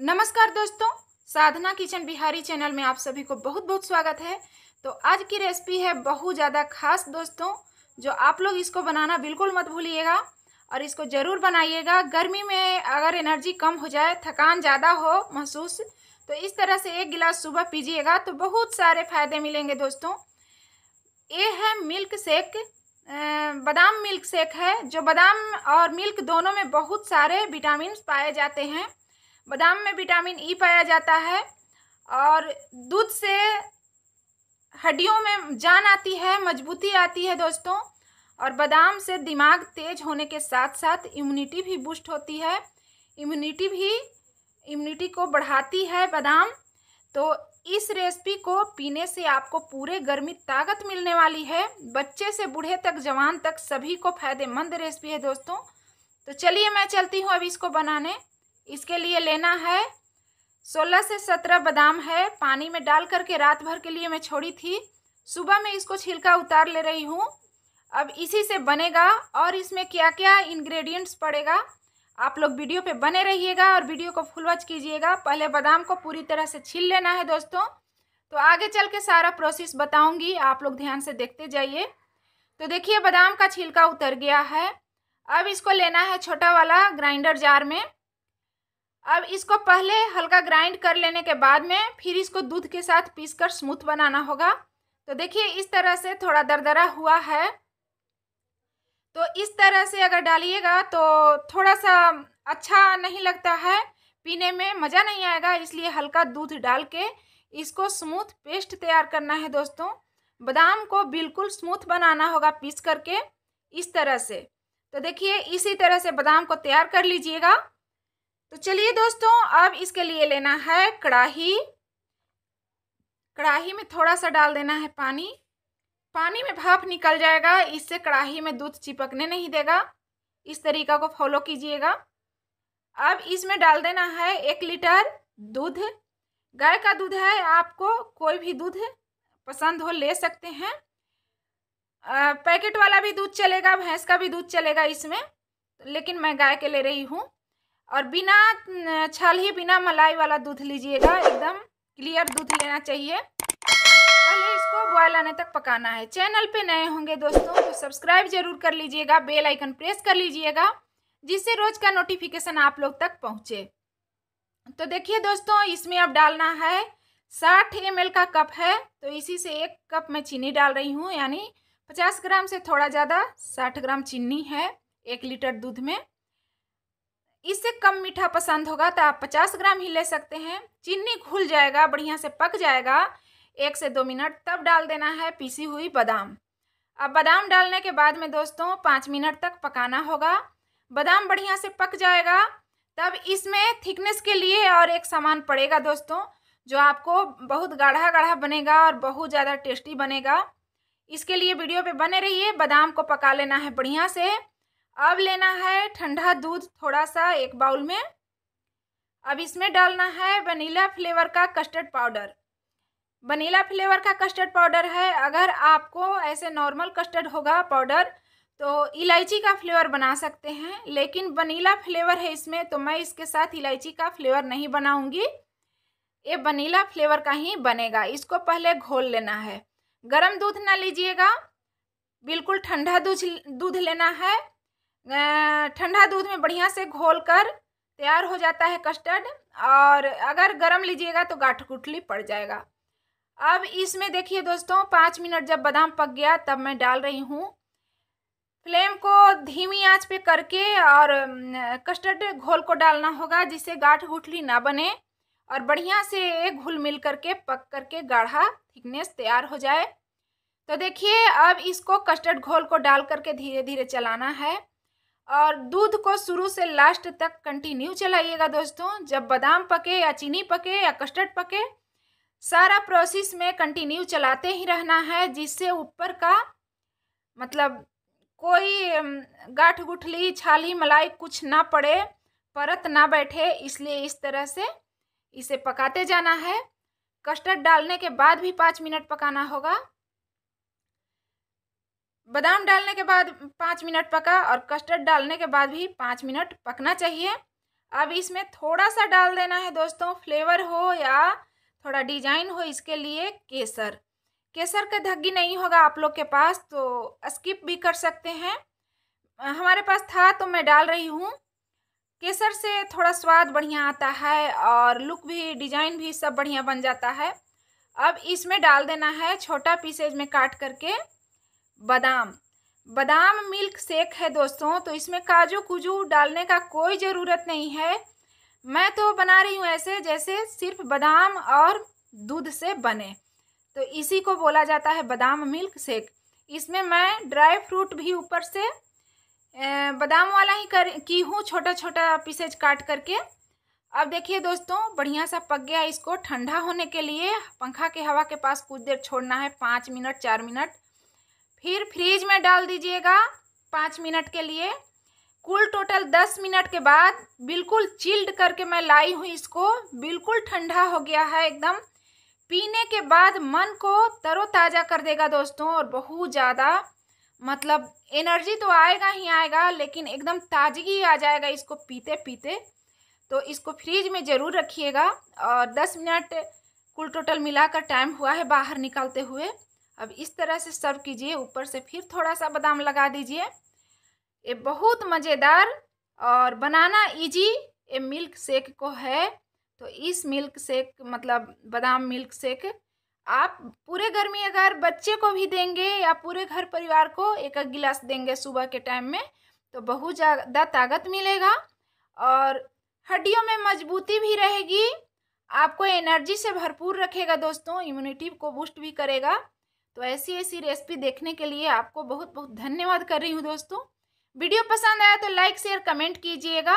नमस्कार दोस्तों साधना kitchen Bihari channel में आप सभी को बहुत बहुत स्वागत है तो आज की रेसिपी है बहुत ज़्यादा खास दोस्तों जो आप लोग इसको बनाना बिल्कुल मत भूलिएगा और इसको ज़रूर बनाइएगा गर्मी में अगर एनर्जी कम हो जाए थकान ज़्यादा हो महसूस तो इस तरह से एक गिलास सुबह पीजिएगा तो बहुत सारे फ़ायदे मिलेंगे दोस्तों ये है मिल्क शेक बादाम मिल्क शेक है जो बादाम और मिल्क दोनों में बहुत सारे विटामिन पाए जाते हैं बादाम में विटामिन ई e पाया जाता है और दूध से हड्डियों में जान आती है मजबूती आती है दोस्तों और बादाम से दिमाग तेज होने के साथ साथ इम्यूनिटी भी बूस्ट होती है इम्यूनिटी भी इम्यूनिटी को बढ़ाती है बादाम तो इस रेसिपी को पीने से आपको पूरे गर्मी ताकत मिलने वाली है बच्चे से बूढ़े तक जवान तक सभी को फायदेमंद रेसिपी है दोस्तों तो चलिए मैं चलती हूँ अभी इसको बनाने इसके लिए लेना है सोलह से सत्रह बादाम है पानी में डाल करके रात भर के लिए मैं छोड़ी थी सुबह में इसको छिलका उतार ले रही हूँ अब इसी से बनेगा और इसमें क्या क्या इंग्रेडिएंट्स पड़ेगा आप लोग वीडियो पे बने रहिएगा और वीडियो को फुल वॉच कीजिएगा पहले बादाम को पूरी तरह से छील लेना है दोस्तों तो आगे चल के सारा प्रोसेस बताऊंगी आप लोग ध्यान से देखते जाइए तो देखिए बादाम का छिलका उतर गया है अब इसको लेना है छोटा वाला ग्राइंडर जार में अब इसको पहले हल्का ग्राइंड कर लेने के बाद में फिर इसको दूध के साथ पीसकर स्मूथ बनाना होगा तो देखिए इस तरह से थोड़ा दरदरा हुआ है तो इस तरह से अगर डालिएगा तो थोड़ा सा अच्छा नहीं लगता है पीने में मज़ा नहीं आएगा इसलिए हल्का दूध डाल के इसको स्मूथ पेस्ट तैयार करना है दोस्तों बादाम को बिल्कुल स्मूथ बनाना होगा पीस करके इस तरह से तो देखिए इसी तरह से बादाम को तैयार कर लीजिएगा तो चलिए दोस्तों अब इसके लिए लेना है कढ़ाही कढ़ाही में थोड़ा सा डाल देना है पानी पानी में भाप निकल जाएगा इससे कढ़ाही में दूध चिपकने नहीं देगा इस तरीका को फॉलो कीजिएगा अब इसमें डाल देना है एक लीटर दूध गाय का दूध है आपको कोई भी दूध पसंद हो ले सकते हैं पैकेट वाला भी दूध चलेगा भैंस का भी दूध चलेगा इसमें लेकिन मैं गाय के ले रही हूँ और बिना छल ही बिना मलाई वाला दूध लीजिएगा एकदम क्लियर दूध लेना चाहिए पहले इसको बॉयल आने तक पकाना है चैनल पे नए होंगे दोस्तों तो सब्सक्राइब जरूर कर लीजिएगा बेल आइकन प्रेस कर लीजिएगा जिससे रोज का नोटिफिकेशन आप लोग तक पहुँचे तो देखिए दोस्तों इसमें अब डालना है साठ एम का कप है तो इसी से एक कप मैं चीनी डाल रही हूँ यानी पचास ग्राम से थोड़ा ज़्यादा साठ ग्राम चीनी है एक लीटर दूध में इससे कम मीठा पसंद होगा तो आप 50 ग्राम ही ले सकते हैं चीनी घुल जाएगा बढ़िया से पक जाएगा एक से दो मिनट तब डाल देना है पीसी हुई बादाम अब बादाम डालने के बाद में दोस्तों पाँच मिनट तक पकाना होगा बादाम बढ़िया से पक जाएगा तब इसमें थिकनेस के लिए और एक सामान पड़ेगा दोस्तों जो आपको बहुत गाढ़ा गाढ़ा बनेगा और बहुत ज़्यादा टेस्टी बनेगा इसके लिए वीडियो पे बने रहिए बादाम को पका लेना है बढ़िया से अब लेना है ठंडा दूध थोड़ा सा एक बाउल में अब इसमें डालना है वनीला फ्लेवर का कस्टर्ड पाउडर वनीला फ्लेवर का कस्टर्ड पाउडर है अगर आपको ऐसे नॉर्मल कस्टर्ड होगा पाउडर तो इलायची का फ्लेवर बना सकते हैं लेकिन वनीला फ्लेवर है इसमें तो मैं इसके साथ इलायची का फ्लेवर नहीं बनाऊंगी ये वनीला फ्लेवर का ही बनेगा इसको पहले घोल लेना है गर्म दूध ना लीजिएगा बिल्कुल ठंडा दूध दूध लेना है ठंडा दूध में बढ़िया से घोल कर तैयार हो जाता है कस्टर्ड और अगर गर्म लीजिएगा तो गाठ गुठली पड़ जाएगा अब इसमें देखिए दोस्तों पाँच मिनट जब बादाम पक गया तब मैं डाल रही हूँ फ्लेम को धीमी आंच पे करके और कस्टर्ड घोल को डालना होगा जिससे गाठ गुठली ना बने और बढ़िया से घुल मिल करके पक करके गाढ़ा थिकनेस तैयार हो जाए तो देखिए अब इसको कस्टर्ड घोल को डाल करके धीरे धीरे चलाना है और दूध को शुरू से लास्ट तक कंटिन्यू चलाइएगा दोस्तों जब बादाम पके या चीनी पके या कस्टर्ड पके सारा प्रोसेस में कंटिन्यू चलाते ही रहना है जिससे ऊपर का मतलब कोई गाठ गुठली छाली मलाई कुछ ना पड़े परत ना बैठे इसलिए इस तरह से इसे पकाते जाना है कस्टर्ड डालने के बाद भी पाँच मिनट पकाना होगा बादाम डालने के बाद पाँच मिनट पका और कस्टर्ड डालने के बाद भी पाँच मिनट पकना चाहिए अब इसमें थोड़ा सा डाल देना है दोस्तों फ्लेवर हो या थोड़ा डिजाइन हो इसके लिए केसर केसर का धग्गी नहीं होगा आप लोग के पास तो स्किप भी कर सकते हैं हमारे पास था तो मैं डाल रही हूँ केसर से थोड़ा स्वाद बढ़िया आता है और लुक भी डिजाइन भी सब बढ़िया बन जाता है अब इसमें डाल देना है छोटा पीसेज में काट करके बादाम बादाम मिल्क शेक है दोस्तों तो इसमें काजू कुजू डालने का कोई ज़रूरत नहीं है मैं तो बना रही हूँ ऐसे जैसे सिर्फ बादाम और दूध से बने तो इसी को बोला जाता है बादाम मिल्क शेक इसमें मैं ड्राई फ्रूट भी ऊपर से बादाम वाला ही कर की हूँ छोटा छोटा पीसेज काट करके अब देखिए दोस्तों बढ़िया सा पक गया इसको ठंडा होने के लिए पंखा के हवा के पास कुछ देर छोड़ना है पाँच मिनट चार मिनट फिर फ्रीज में डाल दीजिएगा पाँच मिनट के लिए कुल टोटल दस मिनट के बाद बिल्कुल चिल्ड करके मैं लाई हूँ इसको बिल्कुल ठंडा हो गया है एकदम पीने के बाद मन को तरोताज़ा कर देगा दोस्तों और बहुत ज़्यादा मतलब एनर्जी तो आएगा ही आएगा लेकिन एकदम ताजगी आ जाएगा इसको पीते पीते तो इसको फ्रिज में ज़रूर रखिएगा और दस मिनट कुल टोटल मिलाकर टाइम हुआ है बाहर निकालते हुए अब इस तरह से सर्व कीजिए ऊपर से फिर थोड़ा सा बादाम लगा दीजिए ये बहुत मज़ेदार और बनाना इजी ये मिल्क शेक को है तो इस मिल्क शेक मतलब बादाम मिल्क शेक आप पूरे घर में अगर बच्चे को भी देंगे या पूरे घर परिवार को एक एक गिलास देंगे सुबह के टाइम में तो बहुत ज़्यादा ताकत मिलेगा और हड्डियों में मजबूती भी रहेगी आपको एनर्जी से भरपूर रखेगा दोस्तों इम्यूनिटी को बूस्ट भी करेगा तो ऐसी ऐसी रेसिपी देखने के लिए आपको बहुत बहुत धन्यवाद कर रही हूँ दोस्तों वीडियो पसंद आया तो लाइक शेयर कमेंट कीजिएगा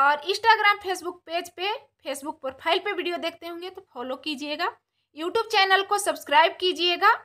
और इंस्टाग्राम फेसबुक पेज पे फेसबुक प्रोफाइल पे वीडियो देखते होंगे तो फॉलो कीजिएगा यूट्यूब चैनल को सब्सक्राइब कीजिएगा